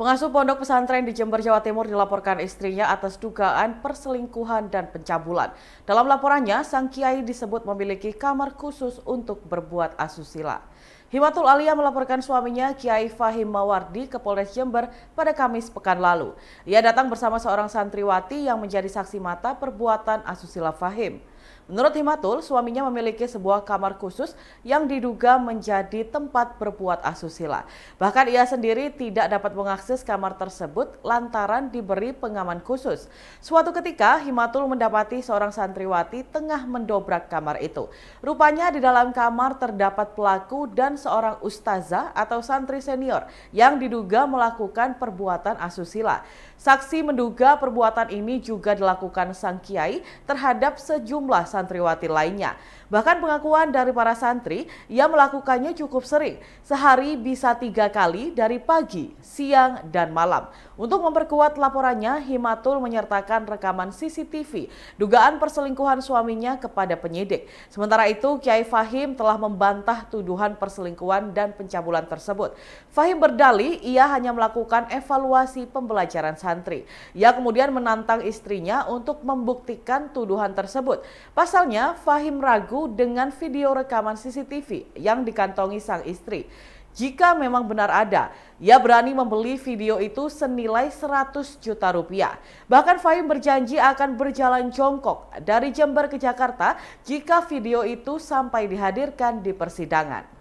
Pengasuh pondok pesantren di Jember, Jawa Timur dilaporkan istrinya atas dugaan perselingkuhan dan pencabulan. Dalam laporannya, sang kiai disebut memiliki kamar khusus untuk berbuat asusila. Himatul Alia melaporkan suaminya Kiai Fahim Mawardi ke Polres Jember pada Kamis pekan lalu. Ia datang bersama seorang santriwati yang menjadi saksi mata perbuatan asusila Fahim. Menurut Himatul, suaminya memiliki sebuah kamar khusus yang diduga menjadi tempat berbuat asusila. Bahkan ia sendiri tidak dapat mengakses kamar tersebut lantaran diberi pengaman khusus. Suatu ketika, Himatul mendapati seorang santriwati tengah mendobrak kamar itu. Rupanya di dalam kamar terdapat pelaku dan seorang ustazah atau santri senior yang diduga melakukan perbuatan asusila. Saksi menduga perbuatan ini juga dilakukan sang kiai terhadap sejumlah santriwati lainnya. Bahkan pengakuan dari para santri, ia melakukannya cukup sering. Sehari bisa tiga kali dari pagi, siang, dan malam. Untuk memperkuat laporannya, Himatul menyertakan rekaman CCTV dugaan perselingkuhan suaminya kepada penyidik. Sementara itu, Kiai Fahim telah membantah tuduhan perselingkuhan perselingkuhan dan pencabulan tersebut. Fahim berdalih ia hanya melakukan evaluasi pembelajaran santri. Ia kemudian menantang istrinya untuk membuktikan tuduhan tersebut. Pasalnya Fahim ragu dengan video rekaman CCTV yang dikantongi sang istri. Jika memang benar ada, ia berani membeli video itu senilai 100 juta rupiah. Bahkan Fahim berjanji akan berjalan jongkok dari Jember ke Jakarta jika video itu sampai dihadirkan di persidangan.